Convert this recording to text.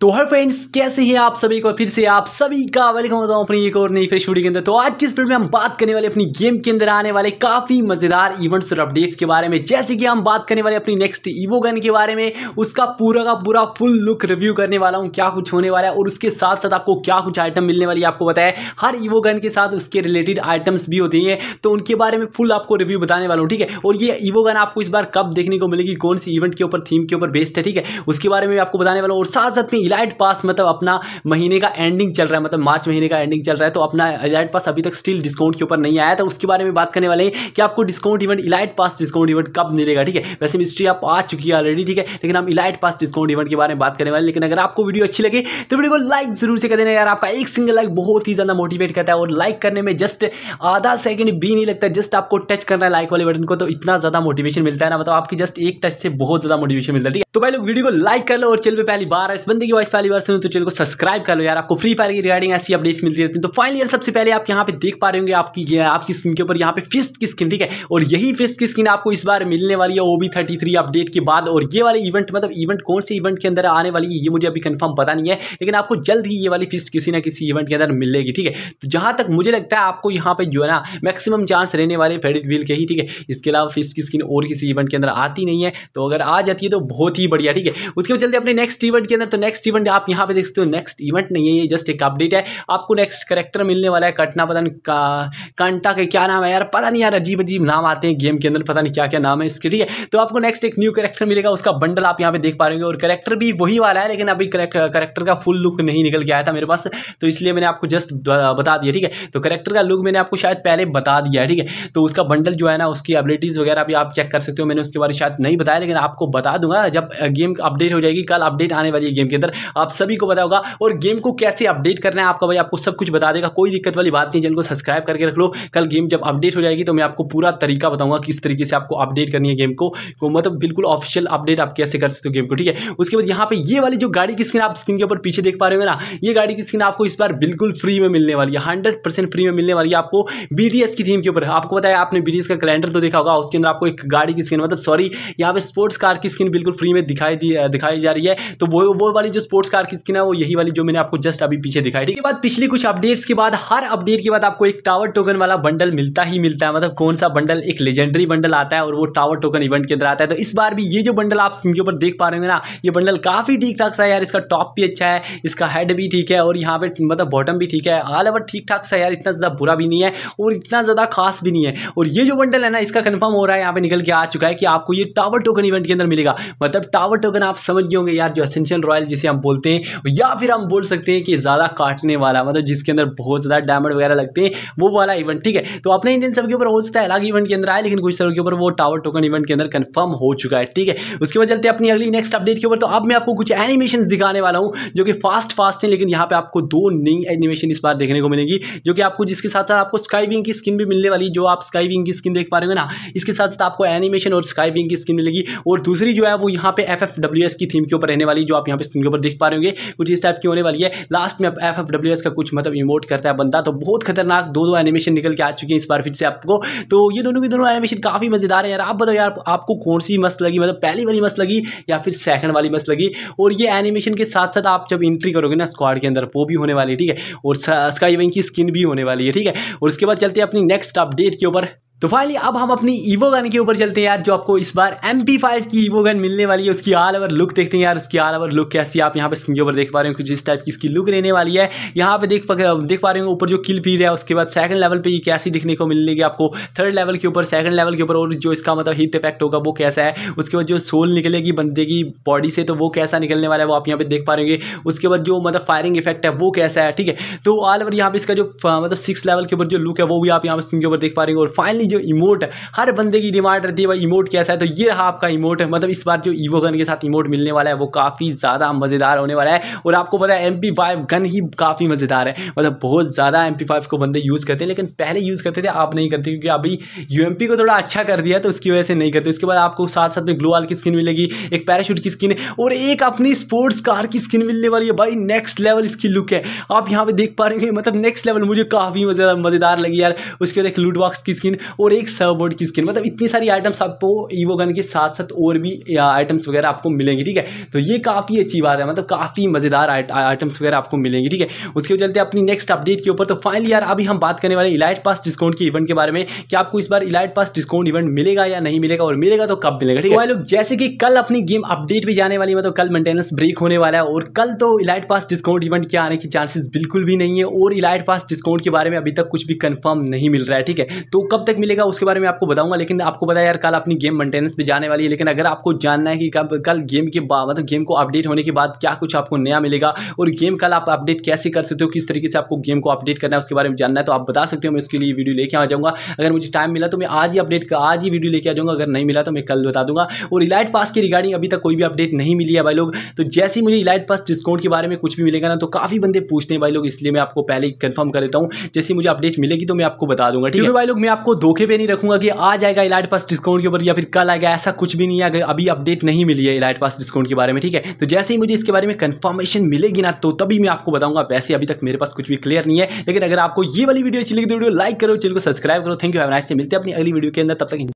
तो हर फ्रेंड्स कैसे हैं आप सभी को फिर से आप सभी का वेलकम होता हूँ अपनी एक और नई फ्रेश वीडियो के अंदर तो आज की इस वीडियो में हम बात करने वाले अपनी गेम के अंदर आने वाले काफ़ी मज़ेदार इवेंट्स और अपडेट्स के बारे में जैसे कि हम बात करने वाले अपनी नेक्स्ट ईवो गन के बारे में उसका पूरा का पूरा फुल लुक रिव्यू करने वाला हूँ क्या कुछ होने वाला है और उसके साथ साथ आपको क्या कुछ आइटम मिलने वाली आपको बताया हर ईवो गन के साथ उसके रिलेटेड आइटम्स भी होती हैं तो उनके बारे में फुल आपको रिव्यू बताने वाला हूँ ठीक है और ये ईवो गन आपको इस बार कब देखने को मिलेगी कौन सी इवेंट के ऊपर थीम के ऊपर बेस्ट है ठीक है उसके बारे में आपको बताने वाला हूँ और साथ साथ में इलाइट पास मतलब अपना महीने का एंडिंग चल रहा है मतलब मार्च महीने का एंडिंग चल रहा है तो अपना इलाइट पास अभी तक स्टिल डिस्काउंट के ऊपर नहीं आया था तो उसके बारे में बात करने वाले हैं कि आपको discount event elite pass discount event कब मिलेगा ठीक है वैसे मिस्ट्री आप आ चुकी है ऑलरेडी ठीक है लेकिन हम इलाइट पास डिस्काउंट इवेंट के बारे में बात करने वाले लेकिन अगर आपको वीडियो अच्छी लगे तो वीडियो को लाइक जरूर से कर देना यार आपका एक सिंगल लाइक बहुत ही ज़्यादा मोटिवेट करता है और लाइक करने में जस्ट आधा सेकंड भी नहीं लगता जस्ट आपको टच करना है लाइक वाले बटन को तो इतना ज़्यादा मोटिवेशन मिलता है ना मतलब आपकी जस्ट एक टच से बहुत ज़्यादा मोटिवेशन मिलता है ठीक है तो भाई लोग वीडियो को लाइक कर लो और चैनल पे पहली बार इस बंदे की वॉइस पहली बार सुनो तो चैनल को सब्सक्राइब कर लो यार आपको फ्री फायर की रिगार्डिंग ऐसी अपडेट्स मिलती रहती है तो फाइनल ईयर सबसे पहले आप यहाँ पे देख पा रहे होंगे आपकी आपकी स्किन के ऊपर यहाँ पे फिस्ट की स्किन ठीक है और यही फिस्ट की स्किन आपको इस बार मिलने वाली है ओबी थर्टी थ्री अपडेट के बाद और ये वाले इवेंट मतलब इवेंट कौन से इवेंट के अंदर आने वाली है ये मुझे अभी कन्फर्म पता नहीं है लेकिन आपको जल्द ही ये वाली फिस्ट किसी ना किसी इवेंट के अंदर मिलेगी ठीक है तो जहाँ तक मुझे लगता है आपको यहाँ पर जो है ना मैक्सिमम चांस रहने वाले फेडिट व्हील के ही ठीक है इसके अलावा फिस्ट की स्किन और किसी इवेंट के अंदर आती नहीं है तो अगर आ जाती है तो बहुत ही बढ़िया ठीक है उसके बाद चलते अपने नेक्स्ट इवेंट के अंदर तो नेक्स्ट इवेंट आप यहाँ पे देखते हो नेक्स्ट इवेंट नहीं है ये जस्ट एक अपडेट है आपको नेक्स्ट करेक्टर मिलने वाला है कटना पता नहीं कंटा के क्या नाम है यार पता नहीं यार अजीब अजीब नाम आते हैं गेम के अंदर पता नहीं क्या क्या नाम है इसके ठीक है तो आपको नेक्स्ट एक न्यू करेक्टर मिलेगा उसका बंडल आप यहाँ पे देख पा रहे और करेक्टर भी वही वाला है लेकिन अभी करेक्टर का फुल लुक नहीं निकल के आया था मेरे पास तो इसलिए मैंने आपको जस्ट बता दिया ठीक है तो करेक्टर का लुक मैंने आपको शायद पहले बता दिया ठीक है तो उसका बंडल जो है ना उसकी एबिलिटीज़ वगैरह भी आप चेक कर सकते हो मैंने उसके बारे में शायद नहीं बताया लेकिन आपको बता दूंगा जब गेम अपडेट हो जाएगी कल अपडेट आने वाली है गेम के अंदर आप सभी को पता होगा और गेम को कैसे अपडेट करना है आपका भाई आपको सब कुछ बता देगा कोई दिक्कत वाली बात नहीं चैनल को सब्सक्राइब करके रख लो कल गेम जब अपडेट हो जाएगी तो मैं आपको पूरा तरीका बताऊंगा किस तरीके से आपको अपडेट करनी है गेम को मतलब बिल्कुल ऑफिशियल अपडेट आप कैसे कर सकते हो गेम को ठीक है उसके बाद यहाँ पे ये वाली जो गाड़ी की स्क्रीन आप स्क्रीन के ऊपर पीछे देख पा रहे हो ना ये गाड़ी की स्क्रीन आपको इस बार बिल्कुल फ्री में मिलने वाली है हंड्रेड परसेंट फ्री में मिलने वाली है आपको बी की थीम के ऊपर आपको बताया आपने बी का कैलेंडर तो देखा होगा उसके अंदर आपको एक गाड़ी की स्क्रीन मतलब सॉरी यहाँ पे स्पोर्ट्स कार की स्क्रीन बिल्कुल फ्री में हुए दिखाई दी दिखाई जा रही है तो वो वो वाली जो स्पोर्ट्स कार की स्किन है वो यही वाली जो मैंने आपको जस्ट अभी पीछे दिखाई ठीक है बाद पिछले कुछ अपडेट्स के बाद हर अपडेट के बाद आपको एक टावर टोकन वाला बंडल मिलता ही मिलता है मतलब कौन सा बंडल एक लेजेंडरी बंडल आता है और वो टावर टोकन इवेंट के अंदर आता है तो इस बार भी ये जो बंडल आप स्क्रीन के ऊपर देख पा रहे हो ना ये बंडल काफ़ी ठीक ठाक सा यार इसका टॉप भी अच्छा है इसका हेड भी ठीक है और यहाँ पे मतलब बॉटम भी ठीक है ऑल ओवर ठीक ठाक सा यार इतना ज़्यादा बुरा भी नहीं है और इतना ज़्यादा खास भी नहीं है और ये जो बंडल है ना इसका कन्फर्म हो रहा है यहाँ पे निकल के आ चुका है कि आपको ये टावर टोकन इवेंट के अंदर मिलेगा मतलब टावर टोकन आप समझ गए होंगे यार जो असेंशन रॉयल जिसे हम बोलते हैं या फिर हम बोल सकते हैं कि ज़्यादा काटने वाला मतलब जिसके अंदर बहुत ज़्यादा डायमंड वगैरह लगते हैं वो वाला इवेंट ठीक है तो अपने इंडियन सर्व के ऊपर हो सकता है अलग इवेंट के अंदर आए लेकिन कुछ सर्व के ऊपर वो टावर टोकन इवेंट के अंदर कन्फर्म हो चुका है ठीक है उसके बाद चलते अपनी अगली नेक्स्ट अपडेट के ऊपर तो अब मैं आपको कुछ एनिमेशन दिखाने वाला हूँ जो कि फास्ट फास्ट है लेकिन यहाँ पर आपको दो नई एनिमेशन इस बार देखने को मिलेगी जो कि आपको जिसके साथ साथ आपको स्काई विंग की स्किन भी मिलने वाली जो आप स्काई विंग की स्किन देख पा रहे हो ना इसके साथ साथ आपको एनिमेशन और स्काई विंग की स्किन मिलेगी और दूसरी जो है वो यहाँ पे एफ एफ डब्ल्यू एस की थीम के ऊपर रहने वाली जो आप यहाँ पे स्क्रीन के ऊपर देख पा रहे होंगे कुछ इस टाइप की होने वाली है लास्ट में एफ एफ डब्ल्यू एस का कुछ मतलब इमोट करता है बंदा तो बहुत खतरनाक दो दो एनिमेशन निकल के आ चुकी है इस बार फिर से आपको तो ये दोनों की दोनों एनिमेशन काफ़ी मज़ेदार है यार आप बताओ यार आपको कौन सी मस्त लगी मतलब पहली वाली मस्त लगी या फिर सेकंड वाली मस्त लगी और ये एनिमेशन के साथ साथ आप जब एंट्री करोगे ना स्क्वाड के अंदर वो भी होने वाली है ठीक है और स्काई विंग की स्किन भी होने वाली है ठीक है और उसके बाद चलते हैं अपनी नेक्स्ट अपडेट के ऊपर तो फाइनली अब हम अपनी ईवो गन के ऊपर चलते हैं यार जो आपको इस बार एम पी फाइव की ईवो गन मिलने वाली है उसकी ऑल ओवर लुक देखते हैं यार उसकी ऑल ओवर लुक कैसी आप यहाँ पे स्क्रीन के ऊपर देख पा रहे हो कि जिस टाइप की इसकी लुक रहने वाली है यहाँ पे देख पा देख पा रहे हो ऊपर जो किल फील है उसके बाद सेकंड लेवल पर ये कैसी दिखने को मिलेगी आपको थर्ड लेवल के ऊपर सेकंड लेवल के ऊपर और जो इसका मतलब हिट इफेक्ट होगा वो कैसा है उसके बाद जो सोल निकलेगी बंदे की बॉडी से तो वो कैसा निकलने वाला है वो आप यहाँ पे देख पा रहे उसके बाद जो मतलब फायरिंग इफेक्ट है वो कैसा है ठीक है तो ऑल ओवर यहाँ पे इसका जो मतलब सिक्स लेवल के ऊपर जो लुक है वो भी आप यहाँ पर स्क्रीन के ऊपर देख पा रहे हो और फाइनली जो इमोट है हर बंदे की डिमांड रहती है भाई इमोट कैसा है तो ये रहा आपका इमोट है मतलब इस बार जो ईवो गन के साथ इमोट मिलने वाला है वो काफ़ी ज़्यादा मज़ेदार होने वाला है और आपको पता है एम गन ही काफ़ी मज़ेदार है मतलब बहुत ज़्यादा एम को बंदे यूज़ करते हैं लेकिन पहले यूज़ करते थे आप नहीं करते क्योंकि अभी यू को थोड़ा अच्छा कर दिया तो उसकी वजह से नहीं करते उसके बाद आपको साथ साथ में ग्लोवाल की स्किन मिलेगी एक पैराशूट की स्किन और एक अपनी स्पोर्ट्स कार की स्किन मिलने वाली है भाई नेक्स्ट लेवल इसकी लुक है आप यहाँ पे देख पा रहे हैं मतलब नेक्स्ट लेवल मुझे काफ़ी मज़ेदार लगी यार उसके बाद एक लूटबॉक्स की स्किन और एक सर्वबोर्ड की स्किन मतलब इतनी सारी आइटम्स आपको ईवो गन के साथ साथ और भी आइटम्स वगैरह आपको मिलेंगे ठीक है तो ये काफ़ी अच्छी बात है मतलब काफ़ी मज़ेदार आइटम्स वगैरह आपको मिलेंगे ठीक है उसके चलते अपनी नेक्स्ट अपडेट के ऊपर तो फाइनली यार अभी हम बात करने वाले इलाइट पास डिस्काउंट के इवेंट के बारे में कि आपको इस बार इलाइट पास डिस्काउंट इवेंट मिलेगा या नहीं मिलेगा और मिलेगा तो कब मिलेगा ठीक है तो लोग जैसे कि कल अपनी गेम अपडेट भी जाने वाली मतलब कल मेंटेनेंस ब्रेक होने वाला है और कल तो इलाइट पास डिस्काउंट इवेंट के आने की चांसेस बिल्कुल भी नहीं है और इलाइट पास डिस्काउंट के बारे में अभी तक कुछ भी कंफर्म नहीं मिल रहा है ठीक है तो कब तक मिले मिलेगा उसके बारे में आपको बताऊंगा लेकिन आपको पता यार कल अपनी गेम मेंटेनेंस पे जाने वाली है लेकिन अगर आपको जानना है कि कब कल गेम के बाद मतलब गेम को अपडेट होने के बाद क्या कुछ आपको नया मिलेगा और गेम कल आप अपडेट कैसे कर सकते हो किस तरीके से आपको गेम को अपडेट करना है उसके बारे में जानना है तो आप बता सकते हो मैं उसके लिए वीडियो लेके आ जाऊँगा अगर मुझे टाइम मिला तो मैं आज ही अपडेट आज ही वीडियो लेके आ जाऊँगा अगर नहीं मिला तो मैं कल बता दूंगा और इलाइट पास के रिगार्डिंग अभी तक कोई भी अपडेट नहीं मिली है भाई लोग तो जैसे ही मुझे इलाइट पास डिस्काउंट के बारे में कुछ भी मिलेगा ना तो काफ़ी बंदे पूछते हैं भाई लोग इसलिए मैं आपको पहले ही कन्फर्म कर देता हूँ जैसे मुझे अपडेट मिलेगी तो मैं आपको बता दूंगा ठीक है भाई लोग मैं आपको दो धोखे पे नहीं रखूंगा कि आ जाएगा इलाइट पास डिस्काउंट के ऊपर या फिर कल आएगा ऐसा कुछ भी नहीं है अभी अपडेट नहीं मिली है इलाइट पास डिस्काउंट के बारे में ठीक है तो जैसे ही मुझे इसके बारे में कंफर्मेशन मिलेगी ना तो तभी मैं आपको बताऊंगा वैसे अभी तक मेरे पास कुछ भी क्लियर नहीं है लेकिन अगर आपको ये वाली वीडियो अच्छी लगी तो वीडियो लाइक करो चैनल को सब्सक्राइब करो थैंक यू हैव मिलते हैं अपनी अगली वीडियो के अंदर तब तक